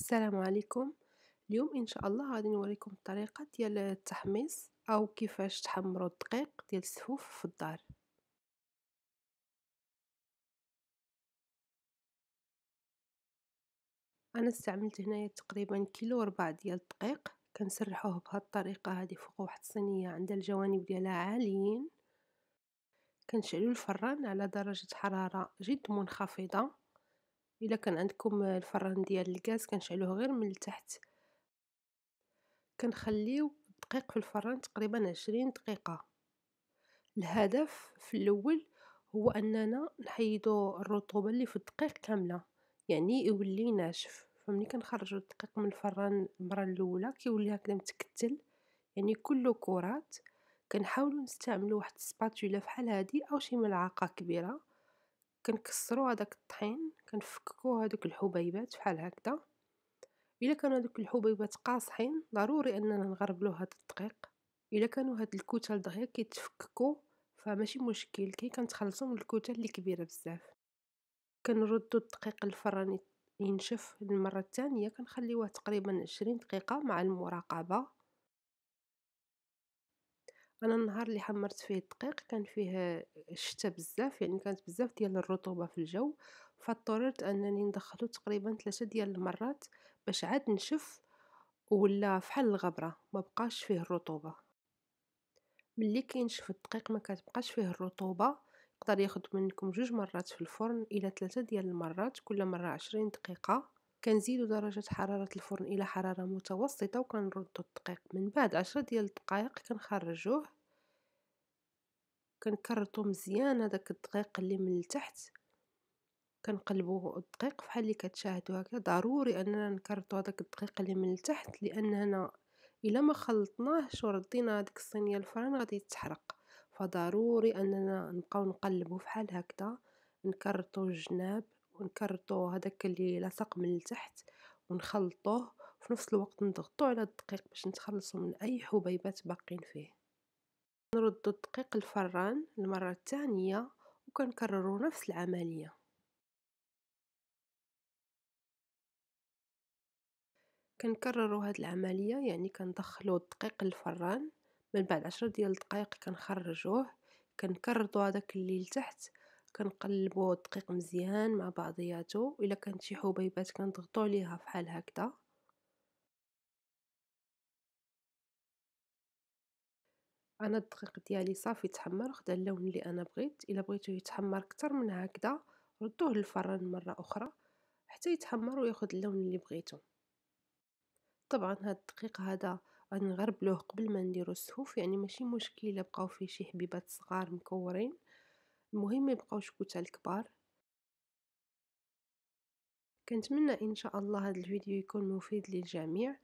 السلام عليكم اليوم ان شاء الله غادي نوريكم الطريقه ديال التحميص او كيفاش تحمروا الدقيق ديال السفوف في الدار انا استعملت هنايا تقريبا كيلو وربع ديال الدقيق كنسرحوه بهاد الطريقه هذه فوق واحد الصينيه عندها الجوانب ديالها عاليين كنشعلو الفران على درجه حراره جد منخفضه الا كان عندكم الفران ديال الغاز كنشعلوه غير من التحت كنخليو الدقيق في الفران تقريبا عشرين دقيقه الهدف في الاول هو اننا نحيدو الرطوبه اللي في الدقيق كامله يعني يولي ناشف فملي كنخرجو الدقيق من الفران المره الاولى كيولي هكذا متكتل يعني كله كرات كنحاولو نستعملو واحد السباتولا بحال هادي او شي ملعقه كبيره كنكسرو هداك الطحين كنفككو هادوك الحبيبات فحال هكدا الا كانوا هادوك الحبيبات قاصحين ضروري اننا نغربلو هاد الدقيق الا كانوا هاد الكتل دغيا كيتفككو فماشي مشكل كي كنتخلصو من الكتل اللي كبيره بزاف كنردو الدقيق للفران ينشف المره الثانيه كنخليوه تقريبا 20 دقيقه مع المراقبه أنا النهار لي حمرت فيه الدقيق كان فيه الشتاء بزاف يعني كانت بزاف ديال الرطوبة في الجو فاضطررت أنني ندخلو تقريبا ثلاثة ديال المرات باش عاد نشف ولا فحال الغبرة مبقاش فيه الرطوبة ملي كينشف الدقيق مكتبقاش فيه الرطوبة يقدر ياخد منكم جوج مرات في الفرن الى ثلاثة ديال المرات كل مرة عشرين دقيقة كنزيدو درجة حرارة الفرن الى حرارة متوسطة وكنردو الدقيق من بعد عشرة ديال الدقائق كنخرجوه كنكرطو مزيان هداك الدقيق اللي من التحت كنقلبو الدقيق فحال اللي كتشاهدوا هكا ضروري اننا نكرطو هداك الدقيق اللي من التحت لاننا الا ما خلطناهش وردينا هذيك الصينيه الفرن غادي تحرق فضروري اننا نبقاو نقلبو فحال هكذا نكرطو الجناب ونكرطو هداك اللي لاصق من التحت ونخلطوه وفي نفس الوقت نضغطو على الدقيق باش نتخلصو من اي حبيبات باقين فيه نردو الدقيق الفران المره الثانيه وكنكررو نفس العمليه كنكررو هاد العمليه يعني كندخلو الدقيق الفران من بعد عشرة ديال الدقائق كنخرجوه كنكرطو هذاك اللي لتحت كنقلبو الدقيق مزيان مع بعضياتو الا كانت شي حبيبات كنضغطو عليها فحال هكدا انا الدقيق ديالي صافي تحمر خدا اللون اللي انا بغيت الا بغيتو يتحمر اكثر من هكذا ردوه للفران مره اخرى حتى يتحمر وياخذ اللون اللي بغيتو طبعا هاد الدقيق هذا غنغربلوه قبل ما نديرو السهوف يعني ماشي مشكله بقاو فيه شي حبيبات صغار مكورين المهم يبقاو شكوتا الكبار كنتمنى ان شاء الله هذا الفيديو يكون مفيد للجميع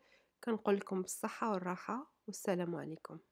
كنقول لكم بالصحه والراحه والسلام عليكم